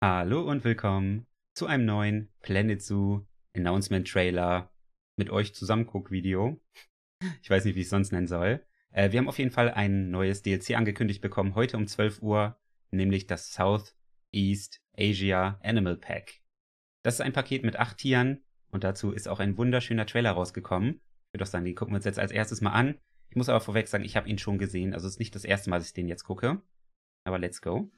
Hallo und willkommen zu einem neuen Planet Zoo Announcement Trailer mit euch zusammenguck Video. Ich weiß nicht, wie ich es sonst nennen soll. Äh, wir haben auf jeden Fall ein neues DLC angekündigt bekommen, heute um 12 Uhr, nämlich das Southeast Asia Animal Pack. Das ist ein Paket mit acht Tieren und dazu ist auch ein wunderschöner Trailer rausgekommen. Ich würde doch sagen, den gucken wir uns jetzt als erstes mal an. Ich muss aber vorweg sagen, ich habe ihn schon gesehen, also es ist nicht das erste Mal, dass ich den jetzt gucke. Aber let's go.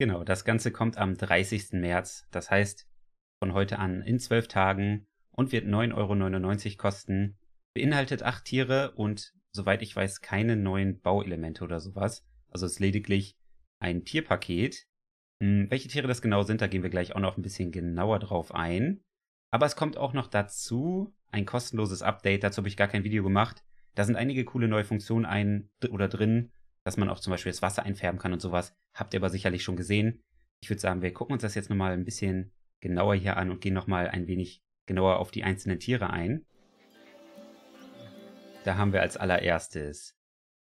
Genau, das Ganze kommt am 30. März. Das heißt, von heute an in zwölf Tagen und wird 9,99 Euro kosten. Beinhaltet acht Tiere und soweit ich weiß keine neuen Bauelemente oder sowas. Also es ist lediglich ein Tierpaket. Hm, welche Tiere das genau sind, da gehen wir gleich auch noch ein bisschen genauer drauf ein. Aber es kommt auch noch dazu ein kostenloses Update. Dazu habe ich gar kein Video gemacht. Da sind einige coole neue Funktionen ein oder drin, dass man auch zum Beispiel das Wasser einfärben kann und sowas. Habt ihr aber sicherlich schon gesehen. Ich würde sagen, wir gucken uns das jetzt nochmal ein bisschen genauer hier an und gehen nochmal ein wenig genauer auf die einzelnen Tiere ein. Da haben wir als allererstes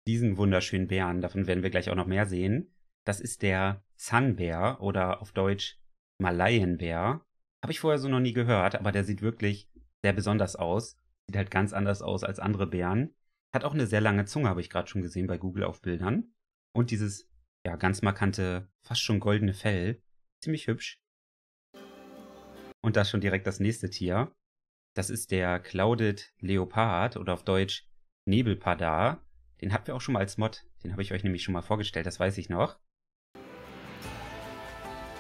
diesen wunderschönen Bären, davon werden wir gleich auch noch mehr sehen. Das ist der Sunbär oder auf Deutsch Malayenbär. Habe ich vorher so noch nie gehört, aber der sieht wirklich sehr besonders aus. Sieht halt ganz anders aus als andere Bären. Hat auch eine sehr lange Zunge, habe ich gerade schon gesehen bei Google auf Bildern. Und dieses, ja, ganz markante, fast schon goldene Fell. Ziemlich hübsch. Und da schon direkt das nächste Tier. Das ist der Clouded Leopard oder auf Deutsch Nebelpadar. Den hatten wir auch schon mal als Mod. Den habe ich euch nämlich schon mal vorgestellt, das weiß ich noch.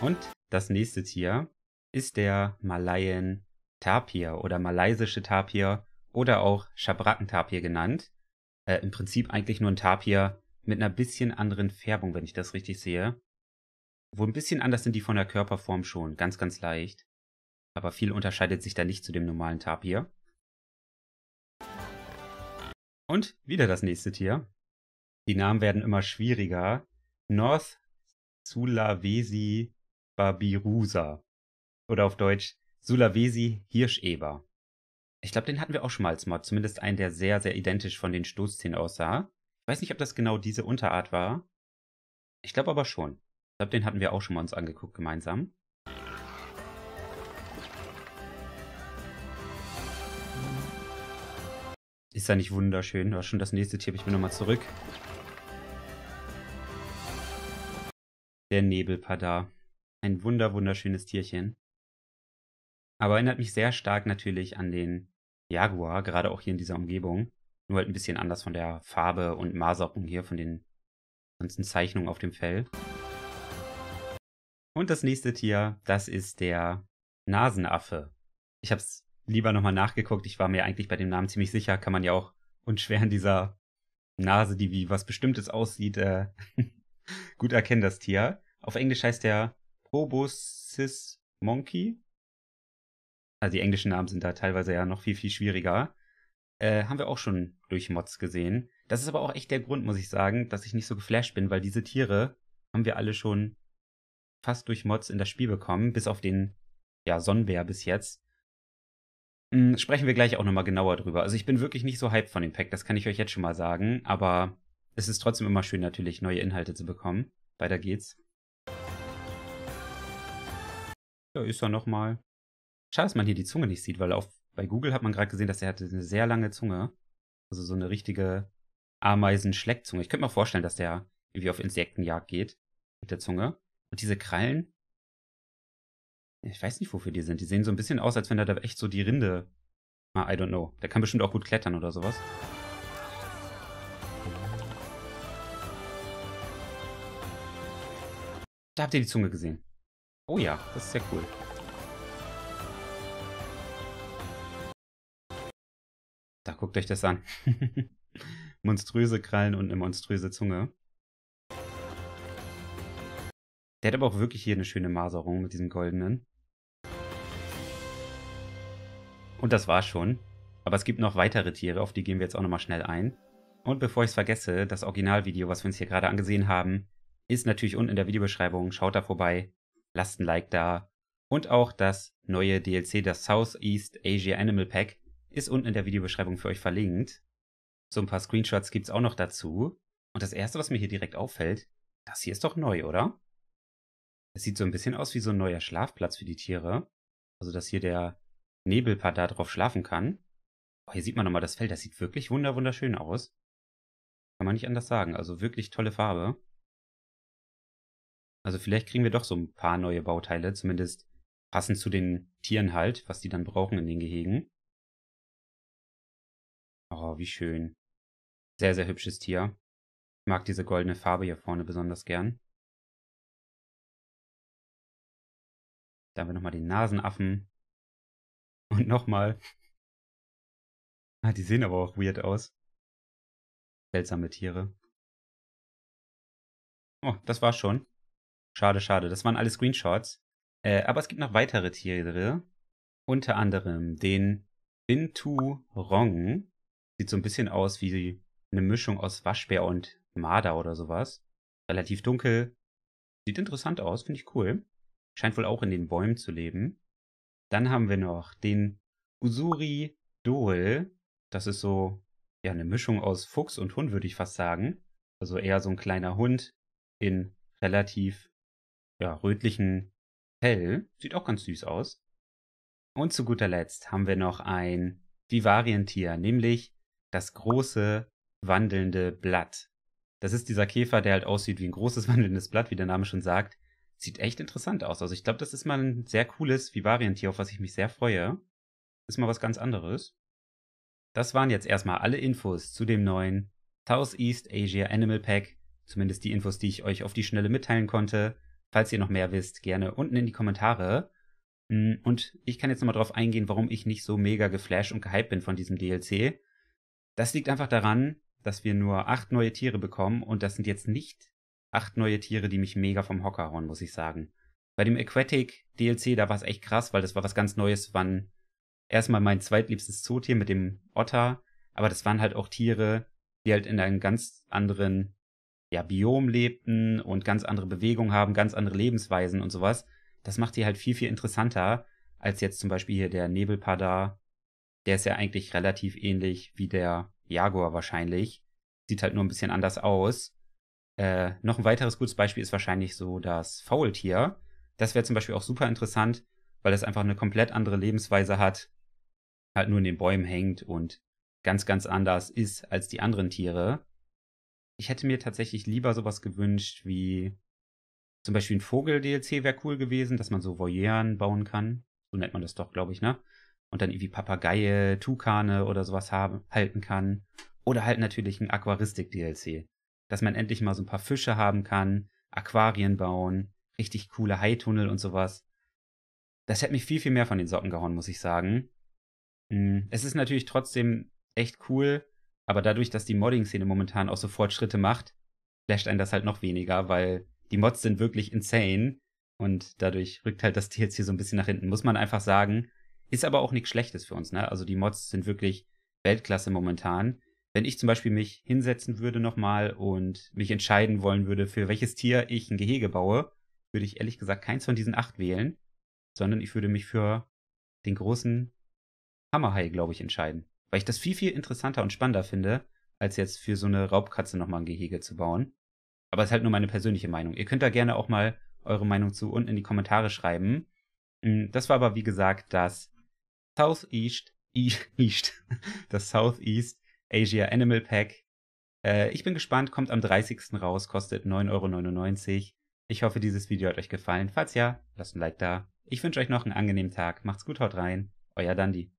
Und das nächste Tier ist der Malayen Tapir oder malaysische Tapir oder auch Schabrackentapir genannt äh, im Prinzip eigentlich nur ein Tapir mit einer bisschen anderen Färbung, wenn ich das richtig sehe. Wohl ein bisschen anders sind die von der Körperform schon, ganz, ganz leicht. Aber viel unterscheidet sich da nicht zu dem normalen Tapir. Und wieder das nächste Tier. Die Namen werden immer schwieriger. North Sulawesi Babirusa. Oder auf Deutsch Sulawesi Hirscheber. Ich glaube, den hatten wir auch schon mal als Mod. Zumindest einen, der sehr, sehr identisch von den Stoßzähnen aussah. Ich weiß nicht, ob das genau diese Unterart war. Ich glaube aber schon. Ich glaube, den hatten wir auch schon mal uns angeguckt gemeinsam. Ist ja nicht wunderschön. War schon das nächste Tier. Ich bin nochmal zurück. Der Nebelpadar. Ein wunder wunderschönes Tierchen. Aber erinnert mich sehr stark natürlich an den Jaguar, gerade auch hier in dieser Umgebung. Nur halt ein bisschen anders von der Farbe und Maserung hier, von den ganzen Zeichnungen auf dem Fell. Und das nächste Tier, das ist der Nasenaffe. Ich habe es lieber nochmal nachgeguckt. Ich war mir eigentlich bei dem Namen ziemlich sicher. Kann man ja auch unschwer in dieser Nase, die wie was Bestimmtes aussieht, äh, gut erkennen, das Tier. Auf Englisch heißt der Proboscis Monkey also die englischen Namen sind da teilweise ja noch viel, viel schwieriger. Äh, haben wir auch schon durch Mods gesehen. Das ist aber auch echt der Grund, muss ich sagen, dass ich nicht so geflasht bin, weil diese Tiere haben wir alle schon fast durch Mods in das Spiel bekommen, bis auf den ja, Sonnenbär bis jetzt. Hm, sprechen wir gleich auch nochmal genauer drüber. Also ich bin wirklich nicht so hyped von dem Pack, das kann ich euch jetzt schon mal sagen, aber es ist trotzdem immer schön natürlich, neue Inhalte zu bekommen. Weiter geht's. Da ist er nochmal. Schade, dass man hier die Zunge nicht sieht, weil auf, bei Google hat man gerade gesehen, dass er hatte eine sehr lange Zunge. Also so eine richtige Ameisenschleckzunge. Ich könnte mir vorstellen, dass der irgendwie auf Insektenjagd geht mit der Zunge. Und diese Krallen, ich weiß nicht, wofür die sind. Die sehen so ein bisschen aus, als wenn er da echt so die Rinde. Ah, I don't know. Der kann bestimmt auch gut klettern oder sowas. Da habt ihr die Zunge gesehen. Oh ja, das ist sehr cool. Da guckt euch das an. monströse Krallen und eine monströse Zunge. Der hat aber auch wirklich hier eine schöne Maserung mit diesem goldenen. Und das war's schon. Aber es gibt noch weitere Tiere, auf die gehen wir jetzt auch nochmal schnell ein. Und bevor ich es vergesse, das Originalvideo, was wir uns hier gerade angesehen haben, ist natürlich unten in der Videobeschreibung. Schaut da vorbei, lasst ein Like da. Und auch das neue DLC, das Southeast Asia Animal Pack, ist unten in der Videobeschreibung für euch verlinkt. So ein paar Screenshots gibt es auch noch dazu. Und das erste, was mir hier direkt auffällt, das hier ist doch neu, oder? Es sieht so ein bisschen aus wie so ein neuer Schlafplatz für die Tiere. Also, dass hier der Nebelpaar da drauf schlafen kann. Oh, hier sieht man nochmal das Fell. Das sieht wirklich wunderschön aus. Kann man nicht anders sagen. Also wirklich tolle Farbe. Also vielleicht kriegen wir doch so ein paar neue Bauteile, zumindest passend zu den Tieren halt, was die dann brauchen in den Gehegen. Oh, wie schön. Sehr, sehr hübsches Tier. Ich mag diese goldene Farbe hier vorne besonders gern. Da haben wir nochmal den Nasenaffen. Und nochmal. Ah, die sehen aber auch weird aus. Seltsame Tiere. Oh, das war's schon. Schade, schade. Das waren alle Screenshots. Äh, aber es gibt noch weitere Tiere. Unter anderem den Binturong. Sieht so ein bisschen aus wie eine Mischung aus Waschbär und Marder oder sowas. Relativ dunkel. Sieht interessant aus, finde ich cool. Scheint wohl auch in den Bäumen zu leben. Dann haben wir noch den Usuri Dol. Das ist so, ja, eine Mischung aus Fuchs und Hund, würde ich fast sagen. Also eher so ein kleiner Hund in relativ, ja, rötlichen Fell. Sieht auch ganz süß aus. Und zu guter Letzt haben wir noch ein Vivarientier, nämlich das große wandelnde Blatt. Das ist dieser Käfer, der halt aussieht wie ein großes wandelndes Blatt, wie der Name schon sagt. Sieht echt interessant aus. Also ich glaube, das ist mal ein sehr cooles Vivarientier, auf was ich mich sehr freue. Ist mal was ganz anderes. Das waren jetzt erstmal alle Infos zu dem neuen South East Asia Animal Pack. Zumindest die Infos, die ich euch auf die Schnelle mitteilen konnte. Falls ihr noch mehr wisst, gerne unten in die Kommentare. Hm, und ich kann jetzt nochmal drauf eingehen, warum ich nicht so mega geflasht und gehypt bin von diesem DLC. Das liegt einfach daran, dass wir nur acht neue Tiere bekommen und das sind jetzt nicht acht neue Tiere, die mich mega vom Hocker hauen, muss ich sagen. Bei dem Aquatic DLC, da war es echt krass, weil das war was ganz Neues, waren erstmal mein zweitliebstes Zootier mit dem Otter, aber das waren halt auch Tiere, die halt in einem ganz anderen ja, Biom lebten und ganz andere Bewegungen haben, ganz andere Lebensweisen und sowas. Das macht die halt viel, viel interessanter als jetzt zum Beispiel hier der Nebelpadar der ist ja eigentlich relativ ähnlich wie der Jaguar wahrscheinlich. Sieht halt nur ein bisschen anders aus. Äh, noch ein weiteres gutes Beispiel ist wahrscheinlich so das Faultier. Das wäre zum Beispiel auch super interessant, weil es einfach eine komplett andere Lebensweise hat, halt nur in den Bäumen hängt und ganz, ganz anders ist als die anderen Tiere. Ich hätte mir tatsächlich lieber sowas gewünscht wie zum Beispiel ein Vogel-DLC wäre cool gewesen, dass man so Voyeren bauen kann. So nennt man das doch, glaube ich, ne? und dann irgendwie Papageie, Tukane oder sowas haben, halten kann. Oder halt natürlich ein Aquaristik-DLC. Dass man endlich mal so ein paar Fische haben kann, Aquarien bauen, richtig coole Haitunnel und sowas. Das hätte mich viel, viel mehr von den Socken gehauen, muss ich sagen. Hm, es ist natürlich trotzdem echt cool, aber dadurch, dass die Modding-Szene momentan auch so Fortschritte macht, flasht einen das halt noch weniger, weil die Mods sind wirklich insane und dadurch rückt halt das DLC so ein bisschen nach hinten. Muss man einfach sagen, ist aber auch nichts Schlechtes für uns, ne? Also die Mods sind wirklich Weltklasse momentan. Wenn ich zum Beispiel mich hinsetzen würde nochmal und mich entscheiden wollen würde, für welches Tier ich ein Gehege baue, würde ich ehrlich gesagt keins von diesen acht wählen, sondern ich würde mich für den großen Hammerhai, glaube ich, entscheiden. Weil ich das viel, viel interessanter und spannender finde, als jetzt für so eine Raubkatze nochmal ein Gehege zu bauen. Aber es ist halt nur meine persönliche Meinung. Ihr könnt da gerne auch mal eure Meinung zu unten in die Kommentare schreiben. Hm, das war aber, wie gesagt, das Southeast, e- East, das Southeast Asia Animal Pack. Äh, ich bin gespannt, kommt am 30. raus, kostet 9,99 Euro. Ich hoffe, dieses Video hat euch gefallen. Falls ja, lasst ein Like da. Ich wünsche euch noch einen angenehmen Tag. Macht's gut, haut rein. Euer Dandy.